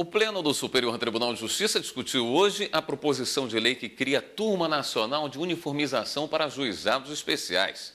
O Pleno do Superior Tribunal de Justiça discutiu hoje a proposição de lei que cria a Turma Nacional de Uniformização para Juizados Especiais.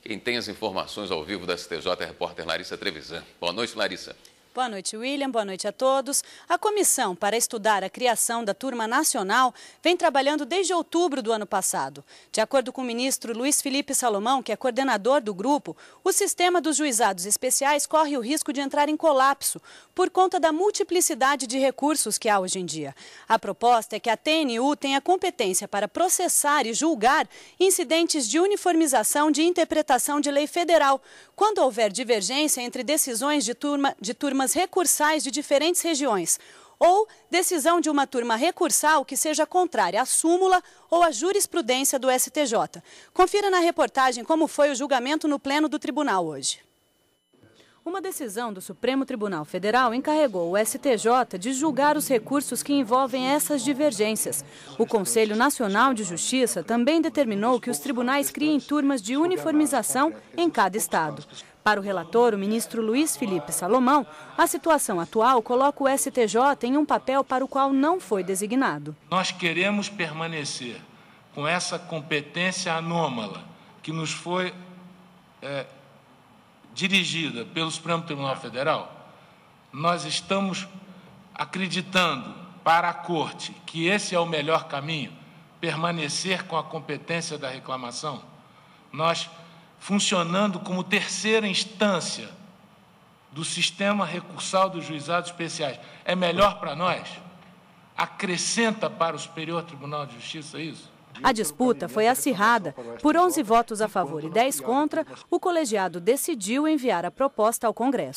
Quem tem as informações ao vivo da STJ é a repórter Larissa Trevisan. Boa noite, Larissa. Boa noite, William. Boa noite a todos. A comissão para estudar a criação da Turma Nacional vem trabalhando desde outubro do ano passado. De acordo com o ministro Luiz Felipe Salomão, que é coordenador do grupo, o sistema dos juizados especiais corre o risco de entrar em colapso por conta da multiplicidade de recursos que há hoje em dia. A proposta é que a TNU tenha competência para processar e julgar incidentes de uniformização de interpretação de lei federal, quando houver divergência entre decisões de turma de turma turmas recursais de diferentes regiões ou decisão de uma turma recursal que seja contrária à súmula ou à jurisprudência do STJ. Confira na reportagem como foi o julgamento no pleno do tribunal hoje. Uma decisão do Supremo Tribunal Federal encarregou o STJ de julgar os recursos que envolvem essas divergências. O Conselho Nacional de Justiça também determinou que os tribunais criem turmas de uniformização em cada estado. Para o relator, o ministro Luiz Felipe Salomão, a situação atual coloca o STJ em um papel para o qual não foi designado. Nós queremos permanecer com essa competência anômala que nos foi é, dirigida pelo Supremo Tribunal Federal. Nós estamos acreditando para a Corte que esse é o melhor caminho permanecer com a competência da reclamação. Nós funcionando como terceira instância do sistema recursal dos juizados especiais, é melhor para nós? Acrescenta para o Superior Tribunal de Justiça isso? A disputa foi acirrada. Por 11 votos a favor e 10 contra, o colegiado decidiu enviar a proposta ao Congresso.